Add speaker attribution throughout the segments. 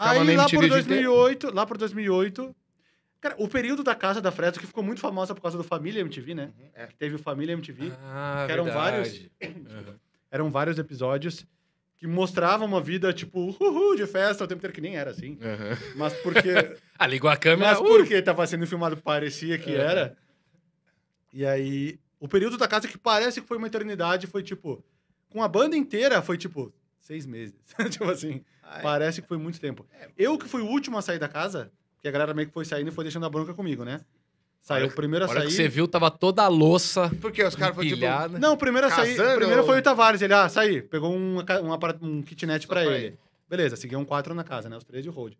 Speaker 1: Aí lá por 2008,
Speaker 2: lá por 2008, Cara, o período da Casa da Fresno, que ficou muito famosa por causa do Família MTV, né? Uhum, é. Teve o Família MTV. Ah, que eram verdade. vários. Uhum. eram vários episódios que mostravam uma vida, tipo, uhul, de festa, o tempo inteiro que nem era assim. Uhum. Mas porque. ah, ligou a câmera. Mas uh. porque estava sendo filmado, parecia que uhum. era. E aí. O período da casa que parece que foi uma eternidade foi tipo. Com a banda inteira, foi tipo seis meses. tipo assim, Ai, ah, é. parece que foi muito tempo. É, eu que fui o último a sair da casa, que a galera meio que foi saindo e foi deixando a bronca comigo, né? Saiu o primeiro a sair. Que você viu, tava toda a louça. Porque os caras foram tipo, Não, o primeiro a sair. O primeiro ou... foi o Tavares. Ele, ah, saí. Pegou um, um, um kitnet pra, pra ele. ele. Beleza, seguiam quatro na casa, né? Os três de hold.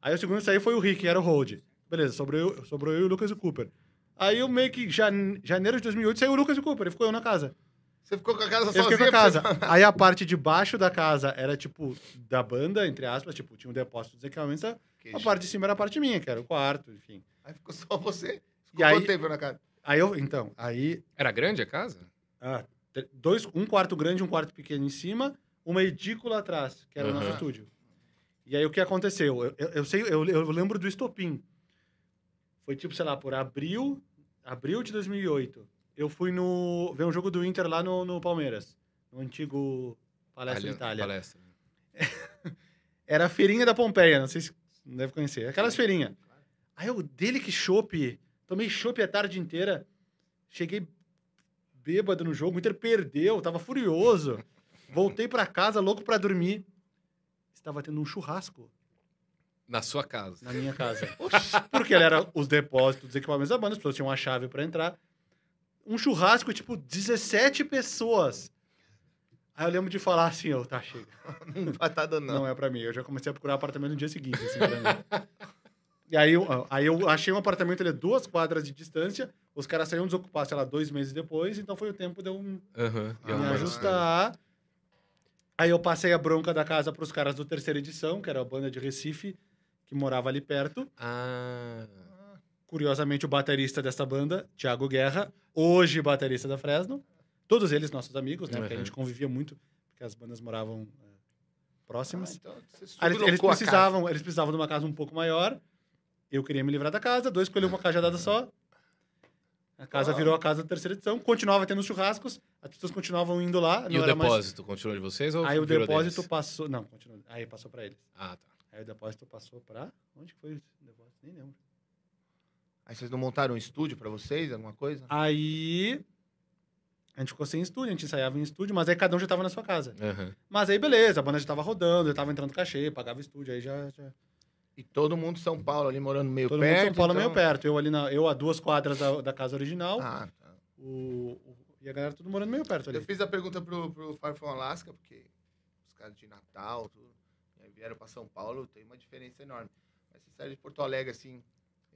Speaker 2: Aí o segundo a sair foi o Rick, era o hold. Beleza, sobrou eu, sobrou eu e o Lucas e o Cooper. Aí eu meio que. Jane, janeiro de 2008 saiu o Lucas e o Cooper. E ficou eu na casa. Você ficou com a casa eu sozinha? Fiquei com a casa. Aí a parte de baixo da casa era, tipo, da banda, entre aspas, tipo, tinha um depósito dos equipamentos. A, parte de cima era a parte minha, que era o quarto, enfim. Aí ficou só você? Ficou e aí, tempo na casa? Aí eu, então, aí... Era grande a casa? Ah, dois, um quarto grande, um quarto pequeno em cima, uma edícula atrás, que era uhum. o nosso estúdio. E aí o que aconteceu? Eu, eu, eu sei, eu, eu lembro do estopim. Foi tipo, sei lá, por abril, abril de 2008 eu fui no ver um jogo do Inter lá no, no Palmeiras, no antigo Palestra Ali, Itália. Palestra. Era a feirinha da Pompeia, não sei se não deve conhecer. Aquelas é, feirinhas. Aí eu dele que chope, tomei chope a tarde inteira. Cheguei bêbado no jogo, o Inter perdeu, tava furioso. Voltei para casa louco para dormir. Estava tendo um churrasco. Na sua casa. Na minha casa. Porque era os depósitos dos equipamentos da banda, as pessoas tinham uma chave para entrar um churrasco, tipo, 17 pessoas. Aí eu lembro de falar assim, eu, tá, chega. Não vai tá dando, não. Não é pra mim. Eu já comecei a procurar apartamento no dia seguinte, assim, pra mim. E aí eu, aí eu achei um apartamento, ele é duas quadras de distância. Os caras saíram desocupados, sei lá, dois meses depois. Então foi o tempo de eu uhum, me ajustar. Aí eu passei a bronca da casa pros caras do Terceira Edição, que era a banda de Recife, que morava ali perto. Ah... Curiosamente, o baterista dessa banda, Thiago Guerra, hoje baterista da Fresno. Todos eles nossos amigos, né? Porque a gente convivia muito, porque as bandas moravam eh, próximas. Ah, então, eles, eles precisavam, eles precisavam de uma casa um pouco maior. Eu queria me livrar da casa, dois coelhos uma cajadada só. A casa ah. virou a casa da terceira edição. Continuava tendo churrascos, as pessoas continuavam indo lá. E o depósito mais... continuou de vocês ou Aí o depósito deles? passou... Não, continuou. Aí passou pra eles. Ah, tá. Aí o depósito passou pra... Onde que foi o depósito? Nem lembro. Aí vocês não montaram um estúdio para vocês, alguma coisa? Aí a gente ficou sem estúdio, a gente ensaiava em estúdio, mas aí cada um já tava na sua casa. Uhum. Mas aí beleza, a banda já tava rodando, já tava entrando cachê, pagava estúdio, aí já, já... E todo mundo São Paulo ali morando meio todo perto. Todo mundo São Paulo então... meio perto. Eu ali na, eu a duas quadras da, da casa original. Ah, tá. O, o, e a galera tudo morando meio perto ali. Eu fiz a pergunta pro, pro Fire from Alaska, porque os caras de Natal, tudo, vieram para São Paulo, tem uma diferença enorme. Mas se sai de Porto Alegre, assim,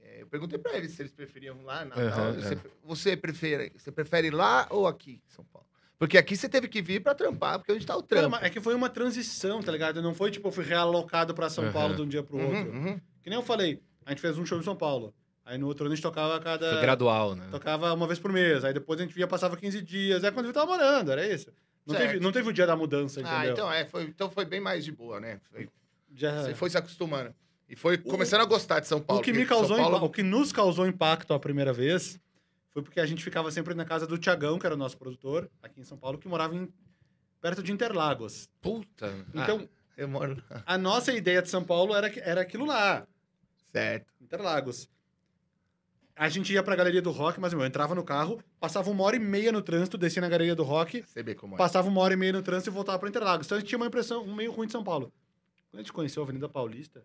Speaker 2: é, eu perguntei para eles se eles preferiam lá, Uhum, você, você, prefere, você prefere lá ou aqui, São Paulo? Porque aqui você teve que vir para trampar, porque onde tá o trampo. é que foi uma transição, tá ligado? Não foi tipo, eu fui realocado para São uhum. Paulo de um dia pro uhum, outro. Uhum. Que nem eu falei, a gente fez um show em São Paulo. Aí no outro ano a gente tocava cada. Foi gradual, né? Tocava uma vez por mês. Aí depois a gente via, passava 15 dias. é quando eu tava morando, era isso. Não teve, não teve o dia da mudança, ah, entendeu? Ah, então, é, foi, então foi bem mais de boa, né? Foi, Já... Você foi se acostumando. E foi começando o... a gostar de São Paulo. O que, me causou Paulo... impa... o que nos causou impacto a primeira vez foi porque a gente ficava sempre na casa do Tiagão, que era o nosso produtor, aqui em São Paulo, que morava em... perto de Interlagos. Puta! Ah, então, ah, eu moro a nossa ideia de São Paulo era, era aquilo lá. Certo. Interlagos. A gente ia pra Galeria do Rock, mas meu, eu entrava no carro, passava uma hora e meia no trânsito, descia na Galeria do Rock, é. passava uma hora e meia no trânsito e voltava pra Interlagos. Então a gente tinha uma impressão meio ruim de São Paulo. Quando a gente conheceu a Avenida Paulista,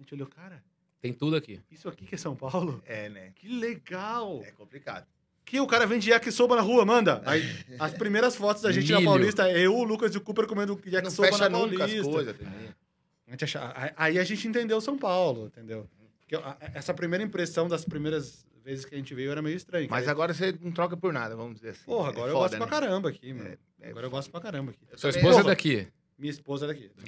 Speaker 2: a gente olhou, cara. Tem tudo aqui. Isso aqui que é São Paulo? É, né? Que legal! É complicado. Que o cara vende yakisoba na rua, manda. Aí, as primeiras fotos da gente na Paulista, eu, o Lucas e o Cooper comendo yakisoba na Paulista. As a gente aí a gente entendeu São Paulo, entendeu? Porque essa primeira impressão das primeiras vezes que a gente veio era meio estranho. Mas aí... agora você não troca por nada, vamos dizer assim. Porra, é agora é eu foda, gosto né? pra caramba aqui, mano. É, é... Agora eu gosto pra caramba aqui. Sua esposa é daqui? Minha esposa é daqui.